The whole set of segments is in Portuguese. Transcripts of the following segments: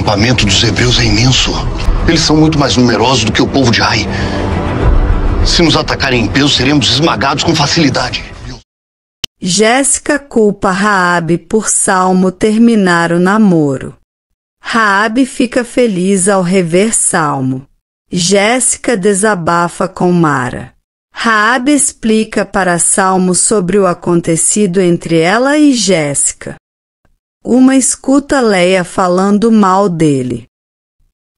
acampamento dos hebreus é imenso. Eles são muito mais numerosos do que o povo de Ai. Se nos atacarem em peso, seremos esmagados com facilidade. Jéssica culpa Raabe por Salmo terminar o namoro. Raabe fica feliz ao rever Salmo. Jéssica desabafa com Mara. Raabe explica para Salmo sobre o acontecido entre ela e Jéssica. Uma escuta Leia falando mal dele.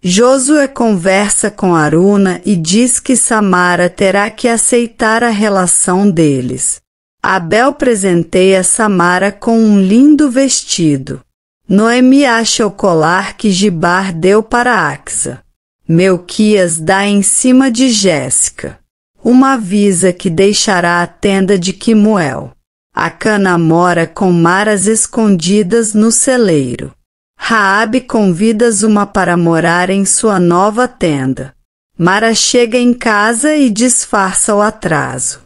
Josué conversa com Aruna e diz que Samara terá que aceitar a relação deles. Abel presenteia Samara com um lindo vestido. Noemi acha o colar que Gibar deu para Axa. Melquias dá em cima de Jéssica. Uma avisa que deixará a tenda de Quimuel. A cana mora com maras escondidas no celeiro. Raabe convidas uma para morar em sua nova tenda. Mara chega em casa e disfarça o atraso.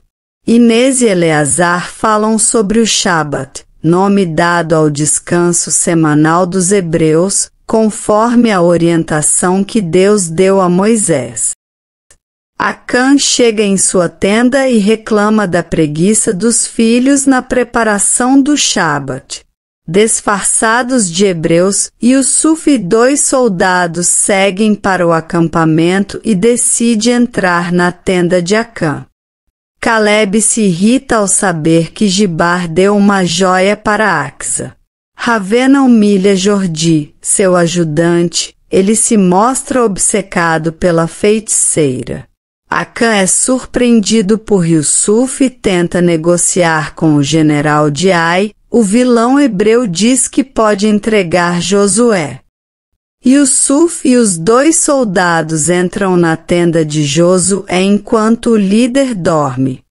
Inês e Eleazar falam sobre o Shabat, nome dado ao descanso semanal dos hebreus, conforme a orientação que Deus deu a Moisés. Acã chega em sua tenda e reclama da preguiça dos filhos na preparação do Shabat. Disfarçados de hebreus, Yusuf e dois soldados seguem para o acampamento e decide entrar na tenda de Acã. Caleb se irrita ao saber que Gibar deu uma joia para Axa. Ravena humilha Jordi, seu ajudante, ele se mostra obcecado pela feiticeira. Akan é surpreendido por Yusuf e tenta negociar com o general Ai, O vilão hebreu diz que pode entregar Josué. Yusuf e os dois soldados entram na tenda de Josué enquanto o líder dorme.